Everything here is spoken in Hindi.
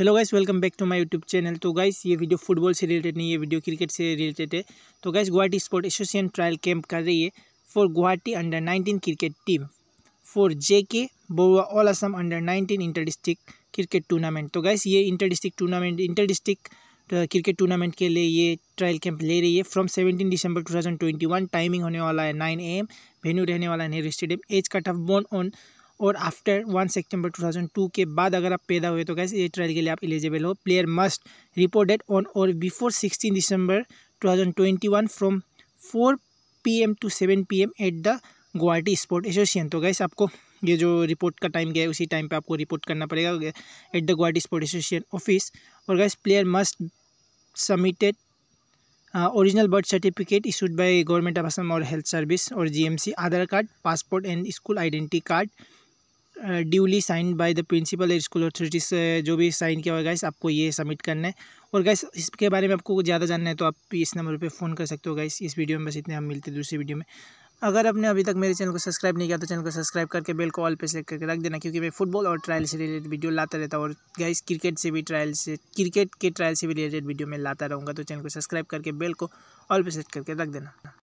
hello guys welcome back to my YouTube channel तो गाइस ये वीडियो फुटबॉल से रिलेटेड नहीं है वीडियो क्रिकेट से रिलेटेड है तो guys Guwahati sport association trial camp कर रही है for Guwahati under 19 cricket team for J K बोवा all Assam under 19 inter district cricket tournament तो गाइस ये inter district tournament inter district cricket tournament के लिए ये ट्रायल कैंप ले रही है from seventeen December to timing होने वाला है नाइन एम वेन्यू रहने वाला है Nehru stadium as cut off born on और after one September two thousand two के बाद अगर आप पैदा हुए तो गैस ये ट्रायल के लिए आप एलिजिबल हो प्लेयर मस्ट रिपोर्टेड ऑन और before sixteen December two thousand twenty one from P M to seven P M at the Guwahati sport association तो गैस आपको ये जो रिपोर्ट का टाइम गया है उसी टाइम पे आपको रिपोर्ट करना पड़ेगा at the Guwahati sport association office और guys player must submitted original birth certificate issued by government of Assam और हेल्थ सर्विस और GMC Aadhaar card passport and school identity card duly sign by the principal school school authorities जो भी साइन किया हुआ गाइस आपको ये सबमिट करना है और गाइस इसके बारे में आपको ज़्यादा जानना है तो आप इस नंबर पे फ़ोन कर सकते हो गाइस इस वीडियो में बस इतने हम मिलते हैं दूसरी वीडियो में अगर आपने अभी तक मेरे चैनल को सब्सक्राइब नहीं किया तो चैनल को सब्सक्राइब करके बेल को ऑल पे सेलेक्ट करके रख देना क्योंकि मैं फुटबॉल और ट्रायल से रिलेटेड वीडियो लाता रहता हूँ और गाइस क्रिकेट से भी ट्रायल से क्रिकेट के ट्रायल से भी रिलेटेड वीडियो मैं लाता रहूँगा तो चैनल को सब्सक्राइब करके बेल को ऑल पे सेलेक्ट करके रख देना